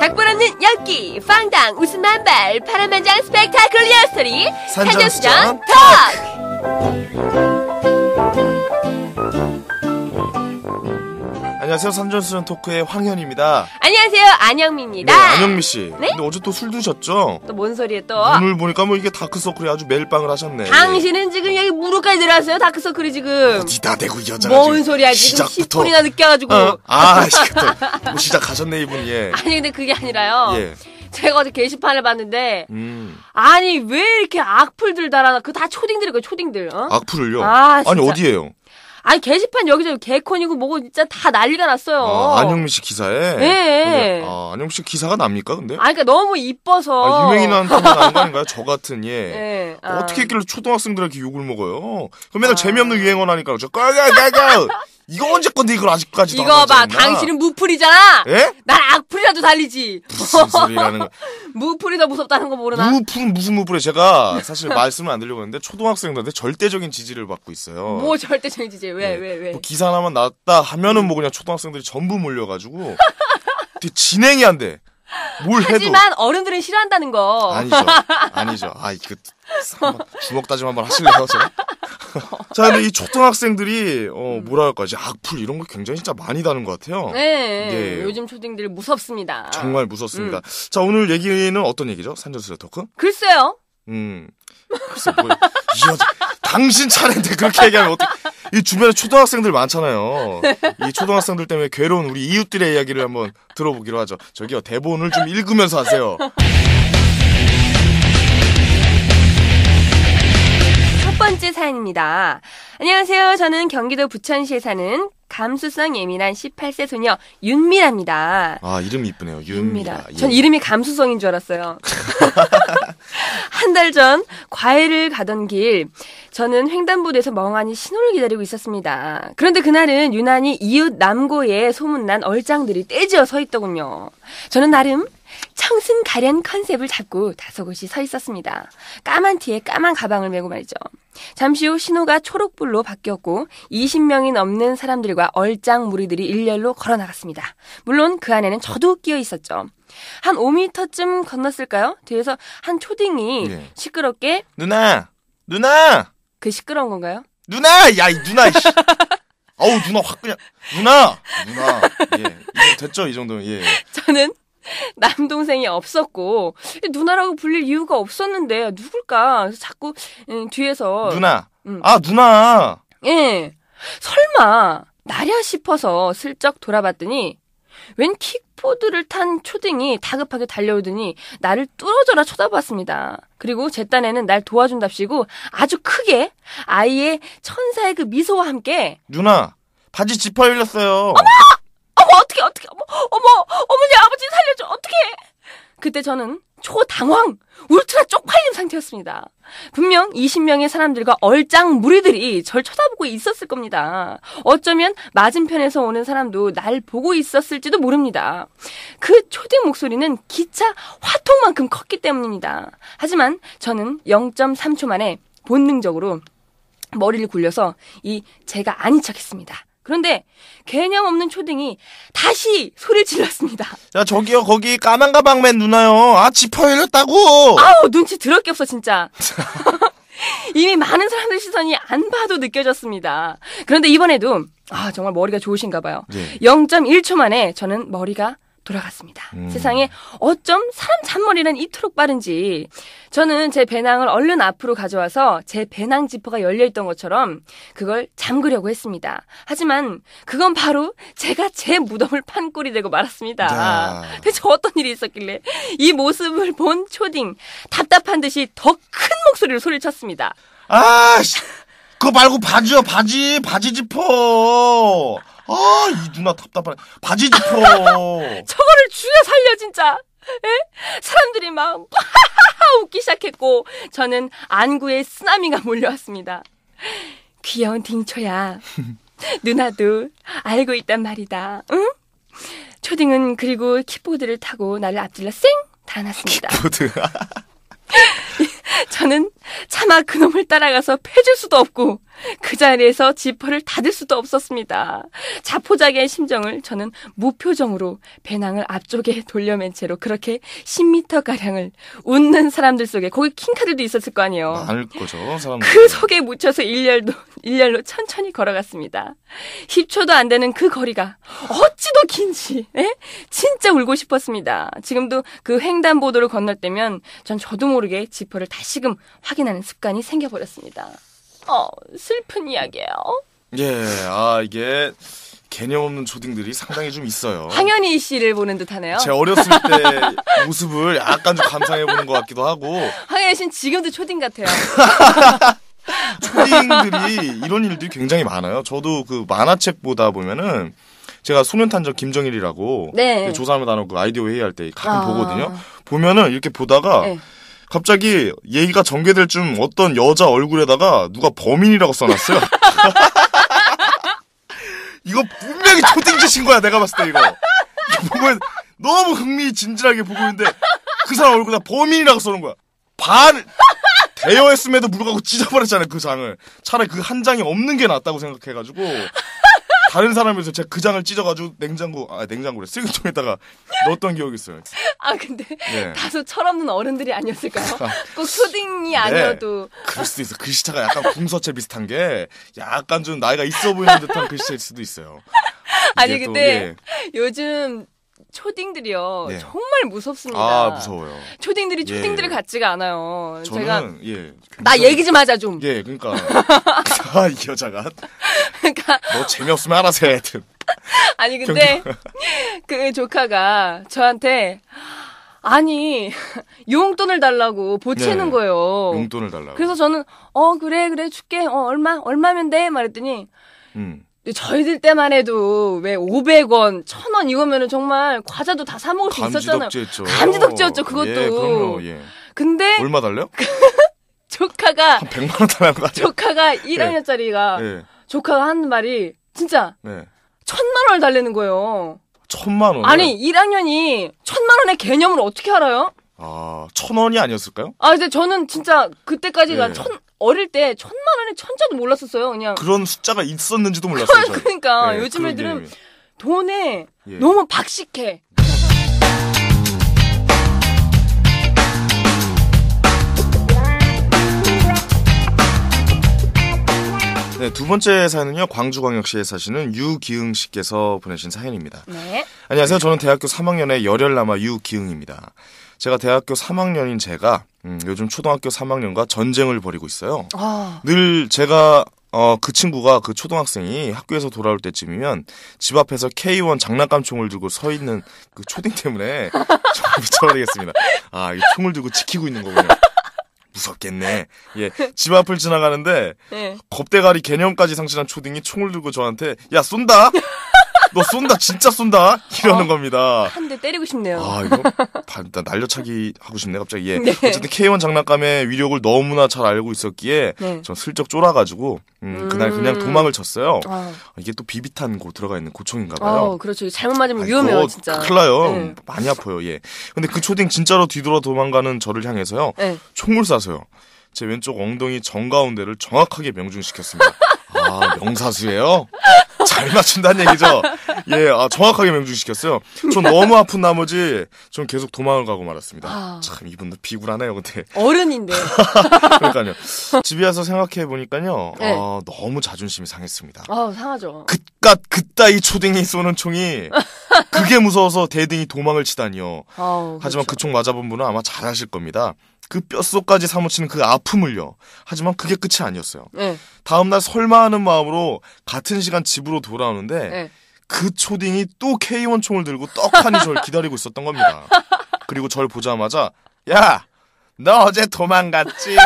각본 없는 엽기, 빵당, 웃음 만발, 파란만장 스펙타클리어 스토리, 산전수전 턱! 안녕하세요. 삼전수전 토크의 황현입니다. 안녕하세요. 안영미입니다. 네, 안영미 씨. 네? 근데 어제 또 술 드셨죠? 또 뭔 소리에 또? 오늘 보니까 뭐 이게 다크서클이 아주 멜빵을 하셨네. 당신은 지금 여기 무릎까지 내려왔어요. 다크서클이 지금. 어디다 대고 이 여자가 뭔 소리야 지금 시작부터... 1 0이나 늦게 가지고 어? 아, 시작부뭐 시작하셨네 이분 예. 아니 근데 그게 아니라요. 예. 제가 어제 게시판을 봤는데 음. 아니 왜 이렇게 악플들 달아나 그 다 초딩들이고 그 초딩들 어? 악플을요? 아, 아니 어디에요? 아니 게시판 여기저기 개콘이고 뭐고 진짜 다 난리가 났어요. 아, 안영미 씨 기사에. 네. 아, 안영미 씨 기사가 납니까 근데? 아그니까 너무 이뻐서. 아, 유명인한 분나거 뭐 아닌가요? 저 같은 예. 네. 어떻게 아. 했길래 초등학생들에게 욕을 먹어요? 그럼 맨날 아. 재미없는 유행어 하니까 저 까가가가. 이거 언제 건데 이걸 아직까지 이거 봐 당신은 무풀이잖아 예? 난 악풀이라도 달리지 무슨 소리라는 거 무풀이 더 무섭다는 거 모르나 무풀 무슨 무풀이 제가 사실 말씀을 안 드리려고 했는데 초등학생들한테 절대적인 지지를 받고 있어요 뭐 절대적인 지지 왜 왜왜 네. 왜, 왜. 뭐 기사 하나만 났다 하면은 뭐 그냥 초등학생들이 전부 몰려가지고 진행이 안 돼. 뭘 하지만 해도. 어른들은 싫어한다는 거. 아니죠. 아니죠. 아, 그, 주먹 다짐 한 번 하실래요, 저? 자, 근데 이 초등학생들이 어 음. 뭐랄까 이제 악플 이런 거 굉장히 진짜 많이 다는 것 같아요. 네, 예. 요즘 초딩들 무섭습니다. 정말 무섭습니다. 음. 자, 오늘 얘기는 어떤 얘기죠? 산전수레 토크? 글쎄요. 음. 글쎄 뭐이 여자 당신 차례인데 그렇게 얘기하면 어떡 이 주변에 초등학생들 많잖아요. 이 초등학생들 때문에 괴로운 우리 이웃들의 이야기를 한번 들어보기로 하죠. 저기요, 대본을 좀 읽으면서 하세요. 번째 사연입니다. 안녕하세요. 저는 경기도 부천시에 사는 감수성 예민한 18세 소녀 윤미라입니다. 아 이름 이쁘네요. 윤미라. 윤미라. 예. 전 이름이 감수성인 줄 알았어요. 한 달 전 과외를 가던 길 저는 횡단보도에서 멍하니 신호를 기다리고 있었습니다. 그런데 그날은 유난히 이웃 남고에 소문난 얼짱들이 떼지어 서 있더군요. 저는 나름 청순 가련 컨셉을 잡고 다소곳이 서 있었습니다. 까만 티에 까만 가방을 메고 말이죠. 잠시 후 신호가 초록불로 바뀌었고 20명이 넘는 사람들과 얼짱 무리들이 일렬로 걸어 나갔습니다. 물론 그 안에는 저도 끼어 있었죠. 한 5미터쯤 건넜을까요? 뒤에서 한 초딩이 예. 시끄럽게 누나! 누나! 그 시끄러운 건가요? 누나! 야, 이 누나! 씨. 아우 누나 확 그냥 누나 누나 예 됐죠 이 정도면 예 저는 남동생이 없었고 누나라고 불릴 이유가 없었는데 누굴까? 그래서 자꾸 음, 뒤에서 누나. 음. 아 누나. 예. 설마 나랴 싶어서 슬쩍 돌아봤더니 웬 킥보드를 탄 초딩이 다급하게 달려오더니 나를 뚫어져라 쳐다봤습니다. 그리고 제 딴에는 날 도와준답시고 아주 크게 아이의 천사의 그 미소와 함께 누나 바지 지퍼 열렸어요. 어머! 어머 어떻게 어떻게 어머 어머 어머니 아버지 살려줘 어떻게 그때 저는 초당황 울트라 쪽팔린 상태였습니다. 분명 20명의 사람들과 얼짱 무리들이 절 쳐다보고 있었을 겁니다. 어쩌면 맞은편에서 오는 사람도 날 보고 있었을지도 모릅니다. 그 초딩 목소리는 기차 화통만큼 컸기 때문입니다. 하지만 저는 0.3초 만에 본능적으로 머리를 굴려서 이 제가 아닌 척했습니다. 그런데 개념 없는 초딩이 다시 소리를 질렀습니다. 야 저기요 거기 까만 가방맨 누나요. 아 지퍼 열렸다고. 아우 눈치 드럽게 없어 진짜. 이미 많은 사람들 시선이 안 봐도 느껴졌습니다. 그런데 이번에도 아 정말 머리가 좋으신가 봐요. 네. 예. 0.1초 만에 저는 머리가 돌아갔습니다. 음. 세상에 어쩜 사람 잔머리는 이토록 빠른지 저는 제 배낭을 얼른 앞으로 가져와서 제 배낭 지퍼가 열려있던 것처럼 그걸 잠그려고 했습니다. 하지만 그건 바로 제가 제 무덤을 판 꼴이 되고 말았습니다. 자. 대체 어떤 일이 있었길래 이 모습을 본 초딩 답답한 듯이 더 큰 목소리로 소리쳤습니다. 아, 그거 말고 바지요 바지 바지 지퍼. 아, 이 누나 답답하네. 바지 좀 풀어. 저거를 죽여 살려, 진짜. 에? 예? 사람들이 막 웃기 시작했고 저는 안구에 쓰나미가 몰려왔습니다. 귀여운 딩초야. 누나도 알고 있단 말이다. 응? 초딩은 그리고 킥보드를 타고 나를 앞질러 쌩 다놨습니다. 킥보드. 저는 차마 그놈을 따라가서 패줄 수도 없고 그 자리에서 지퍼를 닫을 수도 없었습니다. 자포자기한 심정을 저는 무표정으로 배낭을 앞쪽에 돌려맨 채로 그렇게 1 0터가량을 웃는 사람들 속에 거기 킹카들도 있었을 거 아니에요. 많을 거죠, 사람들. 그 속에 묻혀서 일렬도, 일렬로 천천히 걸어갔습니다. 10초도 안 되는 그 거리가 어찌도 긴지, 에? 예? 진짜 울고 싶었습니다. 지금도 그 횡단보도를 건널 때면 전 저도 모르게 지퍼를 다시금 확인하는 습관이 생겨버렸습니다. 어, 슬픈 이야기예요. 예, 아 이게 개념 없는 초딩들이 상당히 좀 있어요. 황현희 씨를 보는 듯하네요. 제 어렸을 때 모습을 약간 좀 감상해 보는 것 같기도 하고. 황현희 씨는 지금도 초딩 같아요. 초딩들이 이런 일들이 굉장히 많아요. 저도 그 만화책 보다 보면은 제가 소년탄전 김정일이라고 네. 그 조사하는 단어 그 아이디어 회의할 때 가끔 아. 보거든요. 보면은 이렇게 보다가. 네. 갑자기 얘기가 전개될 쯤 어떤 여자 얼굴에다가 누가 범인이라고 써놨어요. 이거 분명히 초딩짓인 거야 내가 봤을 때 이거. 이거 보면 너무 흥미진진하게 보고 있는데 그 사람 얼굴에다 범인이라고 써놓은 거야. 반 대여했음에도 불구하고 찢어버렸잖아요 그 장을. 차라리 그 한 장이 없는 게 낫다고 생각해가지고 다른 사람에서 제가 그 장을 찢어가지고 냉장고 아냉장고를 쓰레기통에다가 넣었던 기억이 있어요. 아 근데 네. 다소 철없는 어른들이 아니었을까요? 아, 꼭 초딩이 네. 아니어도 네. 그럴 수도 있어. 글씨체가 그 약간 궁서체 비슷한 게 약간 좀 나이가 있어 보이는 듯한 글씨체일 그 수도 있어요. 아니 근데 또, 예. 요즘 초딩들이요. 네. 정말 무섭습니다. 아, 무서워요. 초딩들이 초딩들 예. 같지가 않아요. 저는, 제가 예, 굉장히... 나 얘기 좀 하자 좀. 예, 그러니까 아, 이 여자가 그러니까 너 재미없으면 알아서 해. 아니 근데 그 조카가 저한테 아니 용돈을 달라고 보채는 네, 거예요. 용돈을 달라고. 그래서 저는 어 그래 그래 줄게. 어 얼마 얼마면 돼 말했더니 음. 저희들 때만 해도 왜 500원, 1000원 이거면은 정말 과자도 다사 먹을 수 있었잖아요. 감지덕지였죠. 감지덕지였죠. 그것도. 예, 그럼요. 예. 근데 얼마 달래요? 조카가 한 100만 원 달라는 거 아니야? 조카가 1학년짜리가 예. 예. 조카가 하는 말이 진짜 예. 천만 원을 달래는 거예요. 천만 원. 아니 1학년이 천만 원의 개념을 어떻게 알아요? 아, 천 원이 아니었을까요? 아, 근데 저는 진짜 그때까지가 예. 천, 어릴 때 천만 원에 천자도 몰랐었어요. 그냥 그런 숫자가 있었는지도 몰랐어요. 그러니까 네, 요즘 애들은 개념이. 돈에 예. 너무 박식해. 네, 두 번째 사연은요. 광주광역시에 사시는 유기흥 씨께서 보내신 사연입니다. 네. 안녕하세요. 저는 대학교 3학년의 열혈남아 유기흥입니다. 제가 대학교 3학년인 제가 음, 요즘 초등학교 3학년과 전쟁을 벌이고 있어요. 아. 늘 제가 어, 그 친구가 그 초등학생이 학교에서 돌아올 때쯤이면 집 앞에서 K1 장난감 총을 들고 서 있는 그 초딩 때문에 정말 미쳐버리겠습니다. 아, 이 총을 들고 지키고 있는 거군요. 무섭겠네. 예, 집 앞을 지나가는데 네. 겁대가리 개념까지 상실한 초딩이 총을 들고 저한테 야 쏜다. 너 쏜다 진짜 쏜다 이러는 어, 겁니다. 한 대 때리고 싶네요. 아 이거 일단 날려차기 하고 싶네 갑자기. 예. 네. 어쨌든 K1 장난감의 위력을 너무나 잘 알고 있었기에 네. 슬쩍 쫄아가지고 음, 음. 그날 그냥 도망을 쳤어요. 아. 이게 또 비비탄 고 들어가 있는 고총인가봐요. 어, 그렇죠. 잘못 맞으면 아, 위험해요 진짜. 큰일 나요. 네. 많이 아파요. 예. 근데 그 초딩 진짜로 뒤돌아 도망가는 저를 향해서요. 네. 총을 쏴서요. 제 왼쪽 엉덩이 정가운데를 정확하게 명중시켰습니다. 아 명사수예요? 잘 맞춘다는 얘기죠. 예, 아, 정확하게 명중시켰어요. 전 너무 아픈 나머지 전 계속 도망을 가고 말았습니다. 아. 참 이분도 비굴하네요, 근데. 어른인데. 그러니까요. 집에 와서 생각해 보니까요, 네. 아, 너무 자존심이 상했습니다. 아, 상하죠. 그깟 그따위 초딩이 쏘는 총이 그게 무서워서 대등이 도망을 치다니요. 아 하지만 그렇죠. 그총 맞아본 분은 아마 잘아실 겁니다. 그 뼛속까지 사무치는 그 아픔을요. 하지만 그게 끝이 아니었어요. 네. 다음날 설마 하는 마음으로 같은 시간 집으로 돌아오는데 네. 그 초딩이 또 K1 총을 들고 떡하니 저를 기다리고 있었던 겁니다. 그리고 저를 보자마자 야너 어제 도망갔지.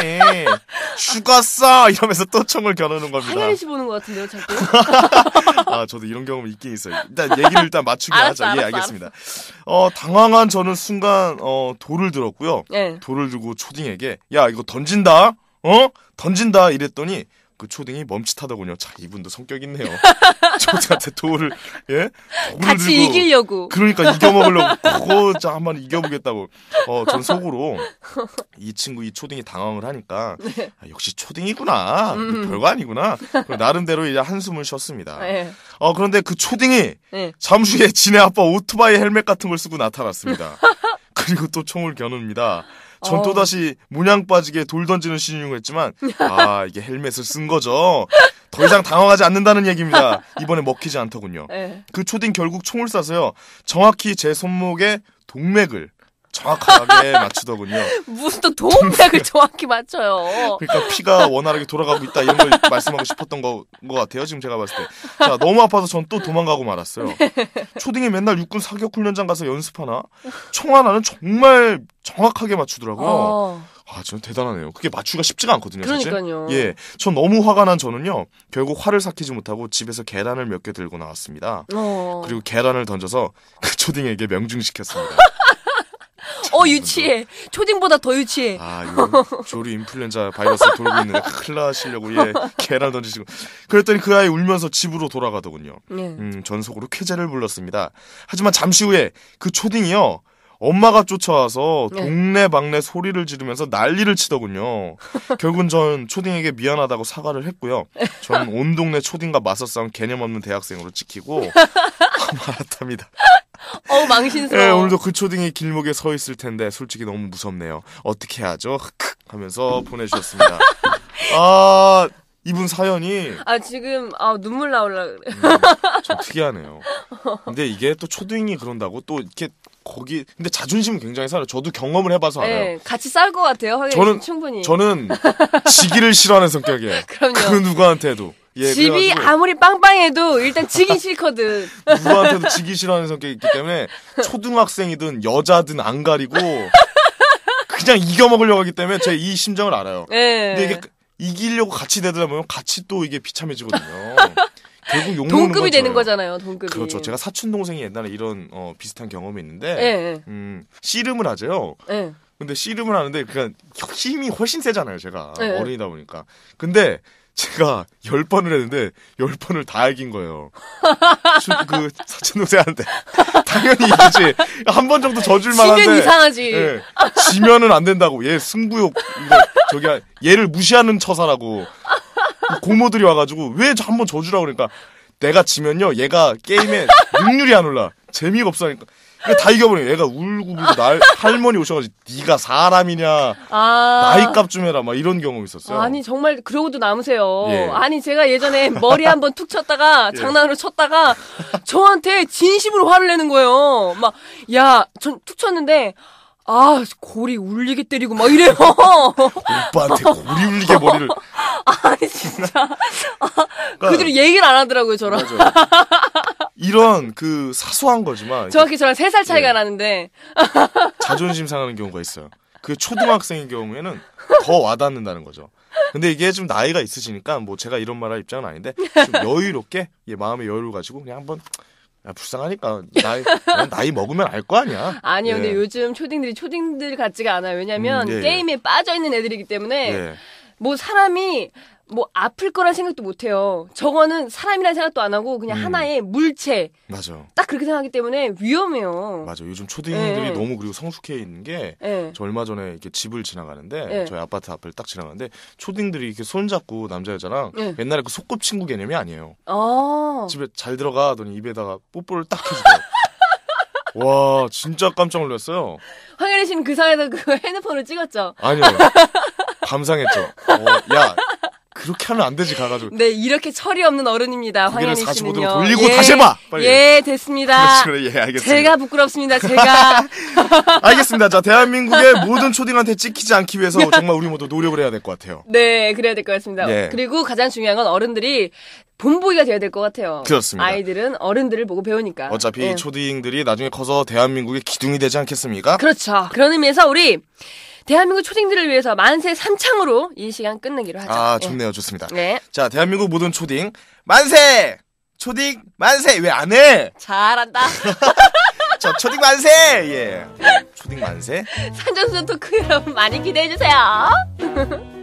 죽었어. 이러면서 또 총을 겨누는 겁니다. 하늘이 보는 것 같은데요, 자꾸. 아, 저도 이런 경험 이 있긴 있어요. 일단 얘기를 일단 맞추게 알 하자. 예, 알았어, 예, 알겠습니다. 알았어. 어, 당황한 저는 순간 어, 돌을 들었고요. 네. 돌을 들고 초딩에게 야, 이거 던진다. 어? 던진다 이랬더니 그 초딩이 멈칫하더군요. 자, 이분도 성격 있네요. 저한테 돌을 예? 같이 들고, 이기려고. 그러니까 이겨먹으려고 그자 한번 이겨보겠다고. 어, 전 속으로 이 친구 이 초딩이 당황을 하니까 네. 아, 역시 초딩이구나. 음. 별거 아니구나. 나름대로 이제 한숨을 쉬었습니다. 네. 어, 그런데 그 초딩이 네. 잠시 후에 지네 아빠 오토바이 헬멧 같은 걸 쓰고 나타났습니다. 그리고 또 총을 겨눕니다. 전또 어. 다시 문양 빠지게 돌 던지는 신용을 했지만 아 이게 헬멧을 쓴 거죠. 더 이상 당황하지 않는다는 얘기입니다. 이번에 먹히지 않더군요. 네. 그 초딩 결국 총을 쏴서요. 정확히 제 손목에 동맥을 정확하게 맞추더군요. 무슨 또 동맥을 정확히 맞춰요. 그러니까 피가 원활하게 돌아가고 있다 이런 걸 말씀하고 싶었던 거, 것 같아요. 지금 제가 봤을 때. 자, 너무 아파서 전 또 도망가고 말았어요. 네. 초딩이 맨날 육군 사격 훈련장 가서 연습하나? 총 하나는 정말 정확하게 맞추더라고요. 어. 아, 저는 대단하네요. 그게 맞추기가 쉽지가 않거든요. 그러니까요. 사실. 예, 전 너무 화가 난 저는요. 결국 화를 삭히지 못하고 집에서 계란을 몇 개 들고 나왔습니다. 어. 그리고 계란을 던져서 그 초딩에게 명중시켰습니다. 어 유치해 초딩보다 더 유치해 아 이거 조류 인플루엔자 바이러스 돌고 있는데 큰일 나시려고 예 계란 던지시고 그랬더니 그 아이 울면서 집으로 돌아가더군요 예. 음, 전 속으로 쾌재를 불렀습니다 하지만 잠시 후에 그 초딩이요 엄마가 쫓아와서 네. 동네방네 소리를 지르면서 난리를 치더군요. 결국은 전 초딩에게 미안하다고 사과를 했고요. 전 온 동네 초딩과 맞서 싸운 개념 없는 대학생으로 찍히고 말았답니다. 어우 망신스러워. 네, 오늘도 그 초딩이 길목에 서 있을 텐데 솔직히 너무 무섭네요. 어떻게 하죠? 크크 하면서 보내주셨습니다. 아 이분 사연이 아 지금 아 눈물 나올라 그래. 음, 좀 특이하네요. 근데 이게 또초등이 그런다고 또 이렇게 거기 근데 자존심 은 굉장히 살아요. 저도 경험을 해봐서 네, 알아요. 네, 같이 쌀 것 같아요. 확인 저는 충분히. 저는 지기를 싫어하는 성격이에요. 그럼요. 그 누구한테도. 예, 집이 그래가지고. 아무리 빵빵해도 일단 지기 싫거든. 누구한테도 지기 싫어하는 성격이 있기 때문에 초등학생이든 여자든 안 가리고 그냥 이겨 먹으려고 하기 때문에 제 이 심정을 알아요. 네. 근데 이게 이기려고 같이 대들면 같이 또 이게 비참해지거든요. 결국 용돈급이 되는 거잖아요. 동급이. 그렇죠. 제가 사촌 동생이 옛날에 이런 어, 비슷한 경험이 있는데 네. 음, 씨름을 하죠. 네. 근데 씨름을 하는데 그니까 힘이 훨씬 세잖아요. 제가 네. 어른이다 보니까. 근데 제가 열 번을 했는데 열 번을 다 이긴 거예요. 그 사촌 동생한테 당연히 이기지 한 번 정도 져줄 만한데 지면 이상하지. 예, 지면은 안 된다고 얘 승부욕 이거 저기 얘를 무시하는 처사라고 고모들이 와가지고 왜저한번 져주라 그러니까 내가 지면요 얘가 게임에 능률이 안 올라 재미가 없어니까 다 이겨버려 얘가 울고불고 날 할머니 오셔가지고 네가 사람이냐 아... 나이값 좀 해라 막 이런 경험 있었어요 아니 정말 그러고도 남으세요 예. 아니 제가 예전에 머리 한번 툭 쳤다가 예. 장난으로 쳤다가 저한테 진심으로 화를 내는 거예요 막야전 툭 쳤는데 아 고리 울리게 때리고 막 이래요. 오빠한테 고리 울리게 머리를. 아니 진짜. 그러니까, 그들이 얘기를 안 하더라고요 저랑. 이런 그 사소한 거지만. 정확히 저랑 3살 차이가 네. 나는데. 자존심 상하는 경우가 있어요. 그 초등학생인 경우에는 더 와닿는다는 거죠. 근데 이게 좀 나이가 있으시니까 뭐 제가 이런 말 할 입장은 아닌데 좀 여유롭게 예, 마음의 여유를 가지고 그냥 한번 야, 불쌍하니까 나이 나이 먹으면 알 거 아니야. 아니요, 예. 근데 요즘 초딩들이 초딩들 같지가 않아요. 왜냐하면 음, 예, 예. 게임에 빠져 있는 애들이기 때문에. 예. 뭐 사람이 뭐 아플 거란 생각도 못 해요. 저거는 사람이라는 생각도 안 하고 그냥 음. 하나의 물체. 맞아. 딱 그렇게 생각하기 때문에 위험해요. 맞아. 요즘 초딩들이 네. 너무 그리고 성숙해 있는 게, 네. 저 얼마 전에 이렇게 집을 지나가는데 네. 저희 아파트 앞을 딱 지나가는데 초딩들이 이렇게 손 잡고 남자 여자랑 옛날에 그 소꿉친구 개념이 아니에요. 아~ 집에 잘 들어가 더니 입에다가 뽀뽀를 딱 해주고. 와 진짜 깜짝 놀랐어요. 황현희 씨는 그 사이에서 그 핸드폰을 찍었죠. 아니요. 감상했죠. 어, 야 그렇게 하면 안 되지 가가지고. 네 이렇게 철이 없는 어른입니다. 고개를 황현희 45도로 씨는요. 돌리고 예, 다시 해봐. 빨리. 예 됐습니다. 그렇지, 예 알겠습니다. 제가 부끄럽습니다. 제가 알겠습니다. 자 대한민국의 모든 초딩한테 찍히지 않기 위해서 정말 우리 모두 노력을 해야 될 것 같아요. 네 그래야 될 것 같습니다. 예. 그리고 가장 중요한 건 어른들이 본보기가 돼야 될 것 같아요. 그렇습니다. 아이들은 어른들을 보고 배우니까. 어차피 예. 초딩들이 나중에 커서 대한민국의 기둥이 되지 않겠습니까? 그렇죠. 그런 의미에서 우리 대한민국 초딩들을 위해서 만세 삼창으로 이 시간 끝내기로 하죠. 아 예. 좋네요, 예. 좋습니다. 네. 자 대한민국 모든 초딩 만세 초딩 만세 왜 안 해? 잘한다. 저 초딩 만세 예 초딩 만세 산전수전 토크 여러분 많이 기대해 주세요.